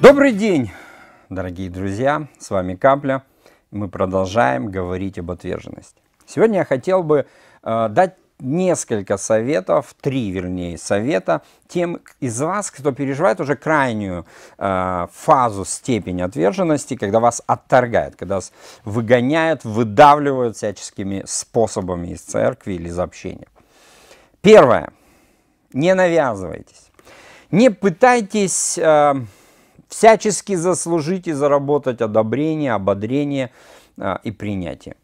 Добрый день, дорогие друзья! С вами Капля. Мы продолжаем говорить об отверженности. Сегодня я хотел бы э, дать несколько советов, три вернее совета тем из вас, кто переживает уже крайнюю э, фазу, степень отверженности, когда вас отторгают, когда вас выгоняют, выдавливают всяческими способами из церкви или из общения. Первое. Не навязывайтесь. Не пытайтесь... Э, всячески заслужить и заработать одобрение, ободрение а, и принятие.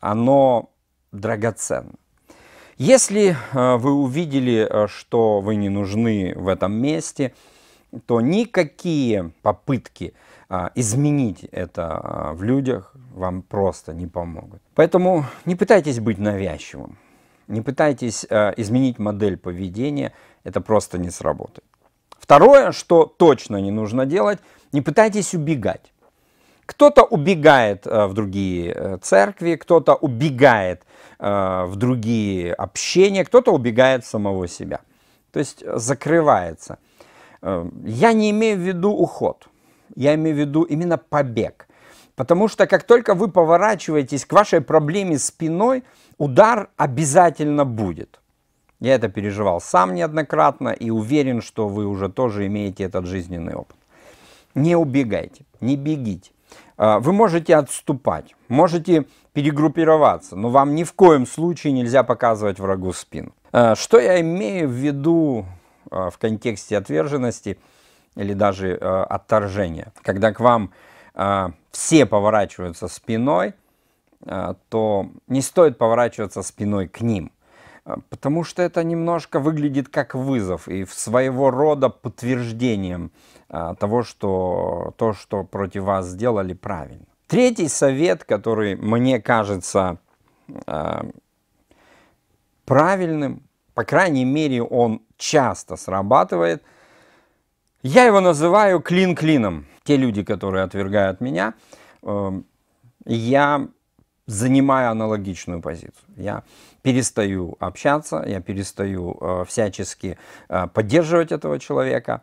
Оно драгоценно. Если а, вы увидели, а, что вы не нужны в этом месте, то никакие попытки изменить это в людях вам просто не помогут. Поэтому не пытайтесь быть навязчивым, не пытайтесь изменить модель поведения, это просто не сработает. Второе, что точно не нужно делать, не пытайтесь убегать. Кто-то убегает э, в другие э, церкви, кто-то убегает э, в другие общения, кто-то убегает самого себя. То есть закрывается. Я не имею в виду уход, я имею в виду именно побег. Потому что как только вы поворачиваетесь к вашей проблеме спиной, удар обязательно будет. Я это переживал сам неоднократно и уверен, что вы уже тоже имеете этот жизненный опыт. Не убегайте, не бегите. А, вы можете отступать, можете перегруппироваться, но вам ни в коем случае нельзя показывать врагу спину. А, что я имею в виду а, в контексте отверженности или даже отторжения? Когда к вам все поворачиваются спиной, то не стоит поворачиваться спиной к ним – а, потому что это немножко выглядит как вызов и своего рода подтверждением а, того, что то, что против вас сделали, правильно. Третий совет, который мне кажется а, правильным, по крайней мере, он часто срабатывает. Я его называю клин клином. Те люди, которые отвергают меня, эм, я занимаю аналогичную позицию. Я перестаю общаться, я перестаю э, всячески э, поддерживать этого человека.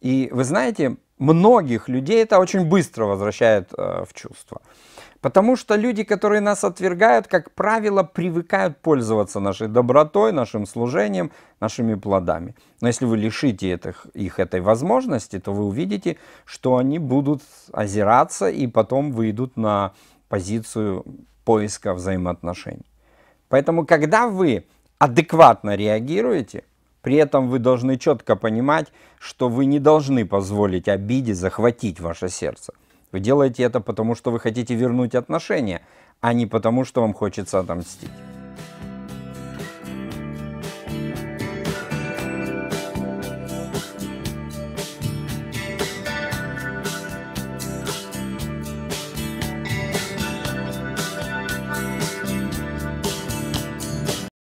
И вы знаете, многих людей это очень быстро возвращает э, в чувство. Потому что люди, которые нас отвергают, как правило, привыкают пользоваться нашей добротой, нашим служением, нашими плодами. Но если вы лишите этих, их этой возможности, то вы увидите, что они будут озираться и потом выйдут на позицию поиска взаимоотношений. Поэтому, когда вы адекватно реагируете, при этом вы должны четко понимать, что вы не должны позволить обиде захватить ваше сердце. Вы делаете это потому, что вы хотите вернуть отношения, а не потому, что вам хочется отомстить.